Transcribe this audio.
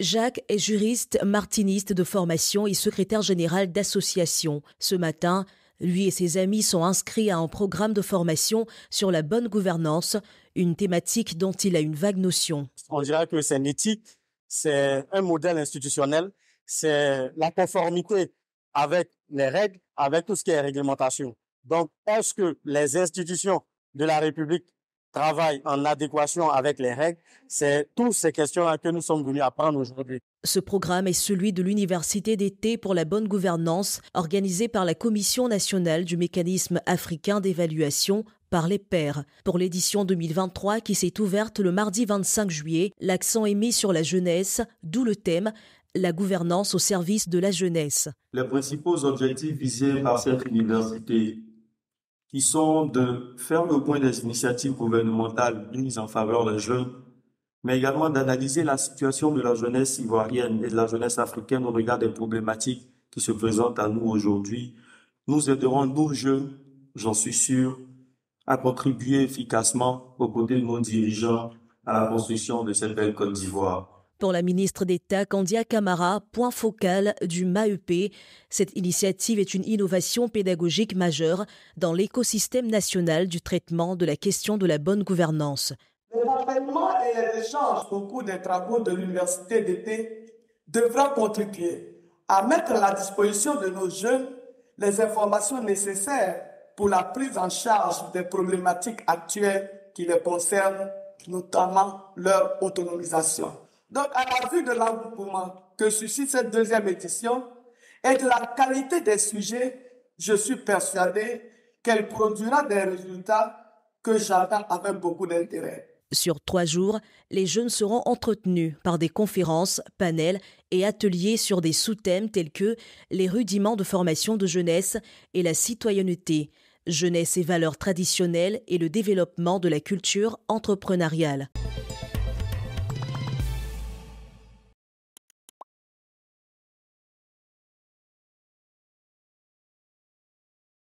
Jacques est juriste martiniste de formation et secrétaire général d'association. Ce matin, lui et ses amis sont inscrits à un programme de formation sur la bonne gouvernance, une thématique dont il a une vague notion. On dirait que c'est une éthique, c'est un modèle institutionnel, c'est la conformité avec les règles, avec tout ce qui est réglementation. Donc, est-ce que les institutions de la République travail en adéquation avec les règles, c'est toutes ces questions à que nous sommes venus apprendre aujourd'hui. Ce programme est celui de l'Université d'été pour la bonne gouvernance, organisée par la Commission nationale du mécanisme africain d'évaluation par les pairs. Pour l'édition 2023 qui s'est ouverte le mardi 25 juillet, l'accent est mis sur la jeunesse, d'où le thème la gouvernance au service de la jeunesse. Les principaux objectifs visés par cette université qui sont de faire le point des initiatives gouvernementales mises en faveur des jeunes, mais également d'analyser la situation de la jeunesse ivoirienne et de la jeunesse africaine au regard des problématiques qui se présentent à nous aujourd'hui, nous aiderons nos jeunes, j'en suis sûr, à contribuer efficacement aux côtés de nos dirigeants à la construction de cette belle Côte d'Ivoire. Pour la ministre d'État Candia Camara, point focal du MAEP, cette initiative est une innovation pédagogique majeure dans l'écosystème national du traitement de la question de la bonne gouvernance. Le renseignement et les échanges au cours des travaux de l'université d'été devra contribuer à mettre à la disposition de nos jeunes les informations nécessaires pour la prise en charge des problématiques actuelles qui les concernent, notamment leur autonomisation. Donc, à la vue de l'engouement que suscite cette deuxième édition et de la qualité des sujets, je suis persuadé qu'elle produira des résultats que j'attends avec beaucoup d'intérêt. Sur trois jours, les jeunes seront entretenus par des conférences, panels et ateliers sur des sous-thèmes tels que les rudiments de formation de jeunesse et la citoyenneté, jeunesse et valeurs traditionnelles et le développement de la culture entrepreneuriale.